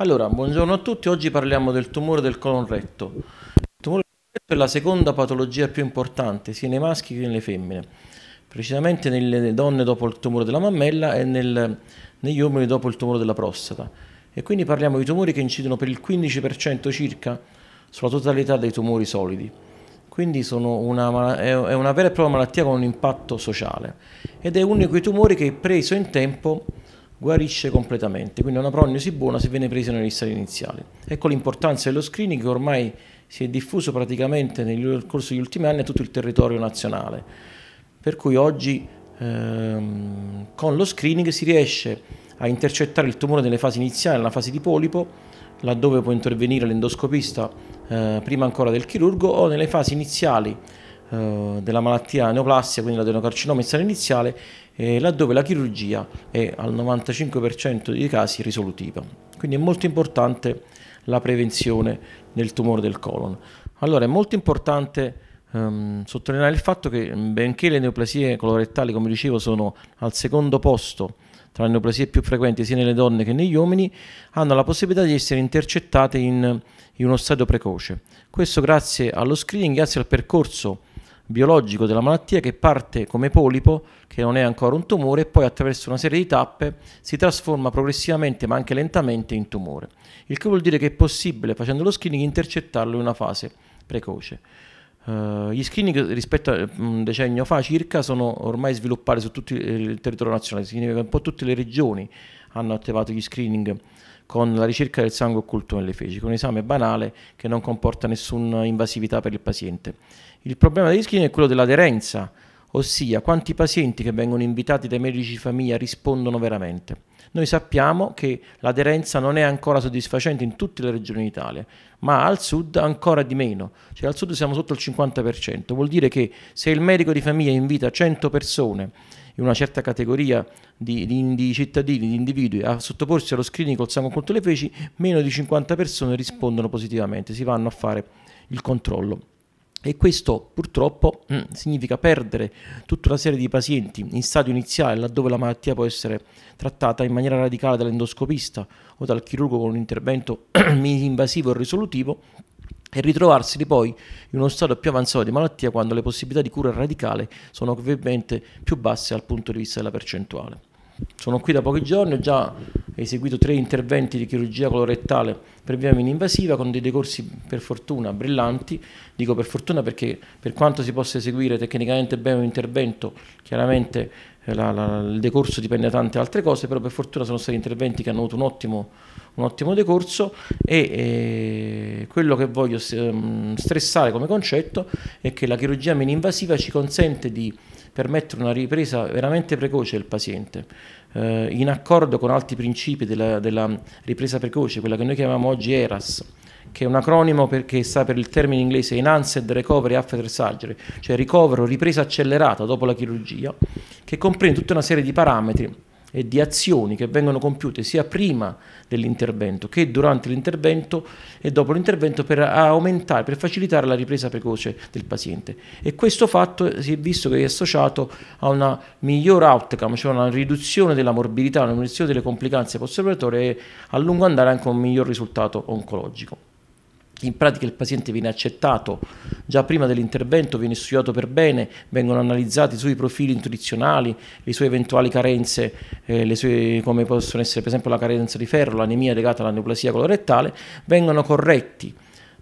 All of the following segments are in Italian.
Allora, buongiorno a tutti, oggi parliamo del tumore del colon retto. Il tumore del colon retto è la seconda patologia più importante sia nei maschi che nelle femmine, precisamente nelle donne dopo il tumore della mammella e nel, negli uomini dopo il tumore della prostata. E quindi parliamo di tumori che incidono per il 15% circa sulla totalità dei tumori solidi. Quindi una, è una vera e propria malattia con un impatto sociale ed è uno di quei tumori che preso in tempo guarisce completamente, quindi una prognosi buona se viene presa nell'istante iniziali. Ecco l'importanza dello screening che ormai si è diffuso praticamente nel corso degli ultimi anni a tutto il territorio nazionale, per cui oggi ehm, con lo screening si riesce a intercettare il tumore nelle fasi iniziali, nella fase di polipo, laddove può intervenire l'endoscopista eh, prima ancora del chirurgo o nelle fasi iniziali eh, della malattia neoplastica, quindi l'adenocarcinoma in sala iniziale, eh, laddove la chirurgia è al 95% dei casi risolutiva. Quindi è molto importante la prevenzione del tumore del colon. Allora è molto importante ehm, sottolineare il fatto che mm, benché le neoplasie colorettali, come dicevo, sono al secondo posto tra le neoplasie più frequenti sia nelle donne che negli uomini, hanno la possibilità di essere intercettate in, in uno stadio precoce. Questo grazie allo screening, grazie al percorso biologico della malattia che parte come polipo, che non è ancora un tumore, e poi attraverso una serie di tappe si trasforma progressivamente ma anche lentamente in tumore. Il che vuol dire che è possibile, facendo lo screening, intercettarlo in una fase precoce. Uh, gli screening rispetto a mm, un decennio fa circa sono ormai sviluppati su tutto eh, il territorio nazionale, significa un po' tutte le regioni hanno attivato gli screening con la ricerca del sangue occulto nelle feci, con un esame banale che non comporta nessuna invasività per il paziente. Il problema degli screening è quello dell'aderenza, ossia quanti pazienti che vengono invitati dai medici di famiglia rispondono veramente. Noi sappiamo che l'aderenza non è ancora soddisfacente in tutte le regioni d'Italia, ma al sud ancora di meno, cioè al sud siamo sotto il 50%, vuol dire che se il medico di famiglia invita 100 persone in una certa categoria di, di, di cittadini, di individui a sottoporsi allo screening col sangue contro le feci, meno di 50 persone rispondono positivamente, si vanno a fare il controllo. E questo purtroppo mm, significa perdere tutta una serie di pazienti in stadio iniziale, laddove la malattia può essere trattata in maniera radicale dall'endoscopista o dal chirurgo con un intervento invasivo e risolutivo, e ritrovarsi poi in uno stato più avanzato di malattia quando le possibilità di cura radicale sono ovviamente più basse dal punto di vista della percentuale. Sono qui da pochi giorni, ho già eseguito tre interventi di chirurgia colorettale per via mini-invasiva con dei decorsi per fortuna brillanti, dico per fortuna perché per quanto si possa eseguire tecnicamente bene un intervento, chiaramente eh, la, la, il decorso dipende da tante altre cose, però per fortuna sono stati interventi che hanno avuto un ottimo, un ottimo decorso e eh, quello che voglio ehm, stressare come concetto è che la chirurgia mini-invasiva ci consente di permettere una ripresa veramente precoce del paziente, eh, in accordo con altri principi della, della ripresa precoce, quella che noi chiamiamo oggi ERAS, che è un acronimo perché sta per il termine inglese Enhanced Recovery After Surgery, cioè ricovero, ripresa accelerata dopo la chirurgia, che comprende tutta una serie di parametri e di azioni che vengono compiute sia prima dell'intervento che durante l'intervento e dopo l'intervento per aumentare, per facilitare la ripresa precoce del paziente. E questo fatto si è visto che è associato a una miglior outcome, cioè una riduzione della morbidità, una riduzione delle complicanze post-operatorie e a lungo andare anche a un miglior risultato oncologico. In pratica il paziente viene accettato, già prima dell'intervento viene studiato per bene, vengono analizzati i suoi profili nutrizionali, le sue eventuali carenze, eh, sue, come possono essere per esempio la carenza di ferro, l'anemia legata alla neoplasia colorettale, vengono corretti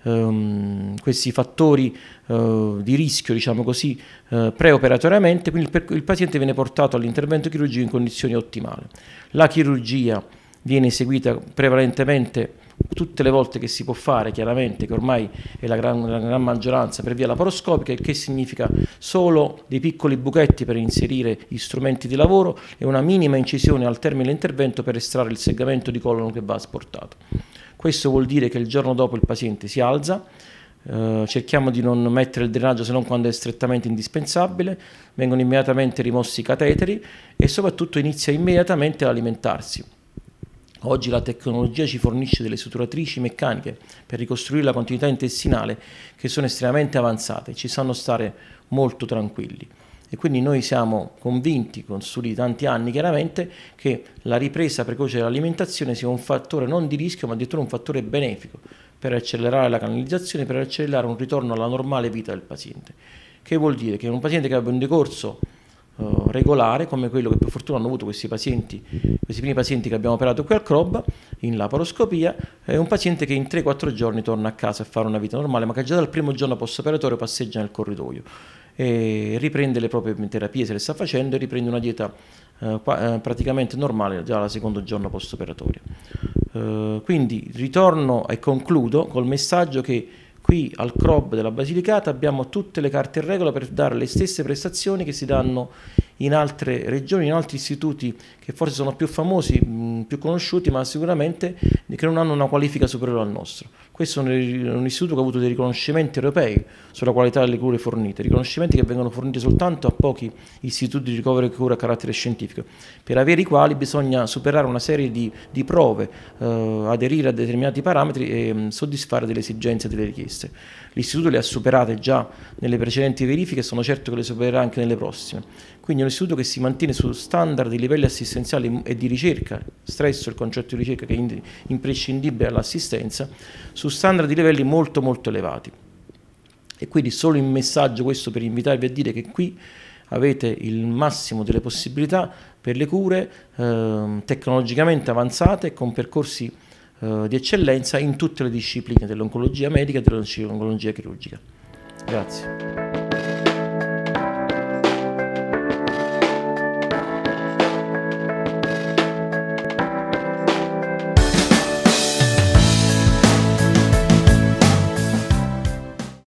ehm, questi fattori eh, di rischio, diciamo così, eh, preoperatoriamente, quindi il, il paziente viene portato all'intervento chirurgico in condizioni ottimali. La chirurgia viene eseguita prevalentemente tutte le volte che si può fare, chiaramente che ormai è la gran, la gran maggioranza per via laparoscopica, il che significa solo dei piccoli buchetti per inserire gli strumenti di lavoro e una minima incisione al termine dell'intervento per estrarre il segmento di colon che va asportato. Questo vuol dire che il giorno dopo il paziente si alza, eh, cerchiamo di non mettere il drenaggio se non quando è strettamente indispensabile, vengono immediatamente rimossi i cateteri e soprattutto inizia immediatamente ad alimentarsi Oggi la tecnologia ci fornisce delle suturatrici meccaniche per ricostruire la continuità intestinale che sono estremamente avanzate, ci sanno stare molto tranquilli. E quindi noi siamo convinti, con studi di tanti anni chiaramente, che la ripresa precoce dell'alimentazione sia un fattore non di rischio ma addirittura un fattore benefico per accelerare la canalizzazione, per accelerare un ritorno alla normale vita del paziente. Che vuol dire che un paziente che abbia un decorso eh, regolare come quello che per fortuna hanno avuto questi pazienti, questi primi pazienti che abbiamo operato qui al CROB in laparoscopia, è un paziente che in 3-4 giorni torna a casa a fare una vita normale ma che già dal primo giorno post-operatorio passeggia nel corridoio e riprende le proprie terapie se le sta facendo e riprende una dieta eh, eh praticamente normale già dal secondo giorno post-operatorio. Eh, quindi ritorno e concludo col messaggio che Qui al CROB della Basilicata abbiamo tutte le carte in regola per dare le stesse prestazioni che si danno in altre regioni, in altri istituti che forse sono più famosi, più conosciuti, ma sicuramente che non hanno una qualifica superiore al nostro. Questo è un, un istituto che ha avuto dei riconoscimenti europei sulla qualità delle cure fornite, riconoscimenti che vengono forniti soltanto a pochi istituti di ricovero e cura a carattere scientifico, per avere i quali bisogna superare una serie di, di prove, eh, aderire a determinati parametri e mh, soddisfare delle esigenze e delle richieste. L'istituto le ha superate già nelle precedenti verifiche e sono certo che le supererà anche nelle prossime. Quindi è un istituto che si mantiene su standard di livelli assistenziali e di ricerca, stresso il concetto di ricerca che è imprescindibile all'assistenza, su standard di livelli molto molto elevati. E quindi solo in messaggio questo per invitarvi a dire che qui avete il massimo delle possibilità per le cure eh, tecnologicamente avanzate con percorsi eh, di eccellenza in tutte le discipline dell'oncologia medica e dell'oncologia chirurgica. Grazie.